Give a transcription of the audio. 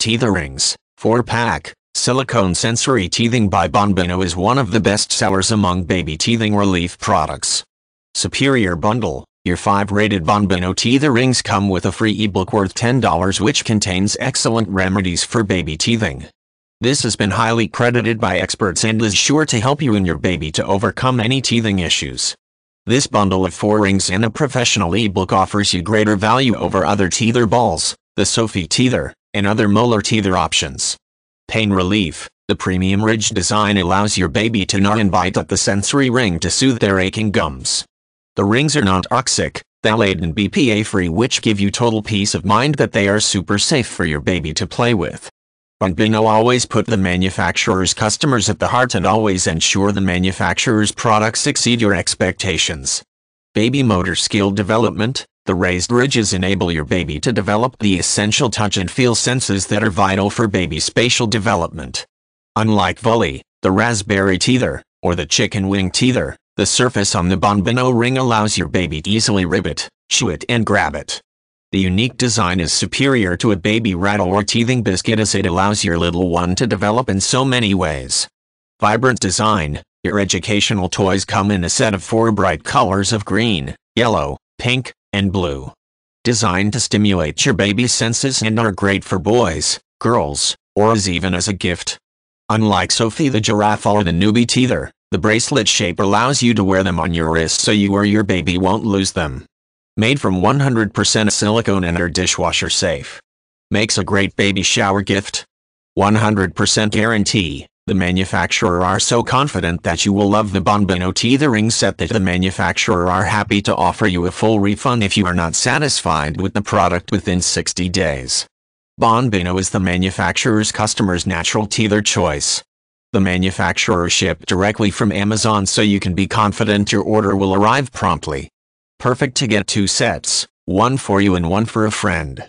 Teetherings, 4-pack, silicone sensory teething by Bonbono is one of the best sellers among baby teething relief products. Superior Bundle, your 5-rated Bonbono teether rings come with a free ebook worth $10 which contains excellent remedies for baby teething. This has been highly credited by experts and is sure to help you and your baby to overcome any teething issues. This bundle of four rings and a professional ebook offers you greater value over other teether balls, the Sophie Teether and other molar teether options. Pain relief. The premium ridge design allows your baby to gnaw and bite at the sensory ring to soothe their aching gums. The rings are not toxic, phthalate and BPA free which give you total peace of mind that they are super safe for your baby to play with. Bambino always put the manufacturer's customers at the heart and always ensure the manufacturer's products exceed your expectations. Baby motor skill development, the raised ridges enable your baby to develop the essential touch and feel senses that are vital for baby spatial development. Unlike Vully, the raspberry teether, or the chicken wing teether, the surface on the Bonbono ring allows your baby to easily rip it, chew it and grab it. The unique design is superior to a baby rattle or teething biscuit as it allows your little one to develop in so many ways. Vibrant design, your educational toys come in a set of four bright colors of green, yellow, pink, and blue. Designed to stimulate your baby's senses and are great for boys, girls, or as even as a gift. Unlike Sophie the Giraffe or the Newbie Teether, the bracelet shape allows you to wear them on your wrist so you or your baby won't lose them. Made from 100% silicone and are dishwasher safe. Makes a great baby shower gift. 100% guarantee. The manufacturer are so confident that you will love the Bombino teethering set that the manufacturer are happy to offer you a full refund if you are not satisfied with the product within 60 days. Bonbino is the manufacturer's customer's natural teether choice. The manufacturer shipped directly from Amazon so you can be confident your order will arrive promptly. Perfect to get two sets, one for you and one for a friend.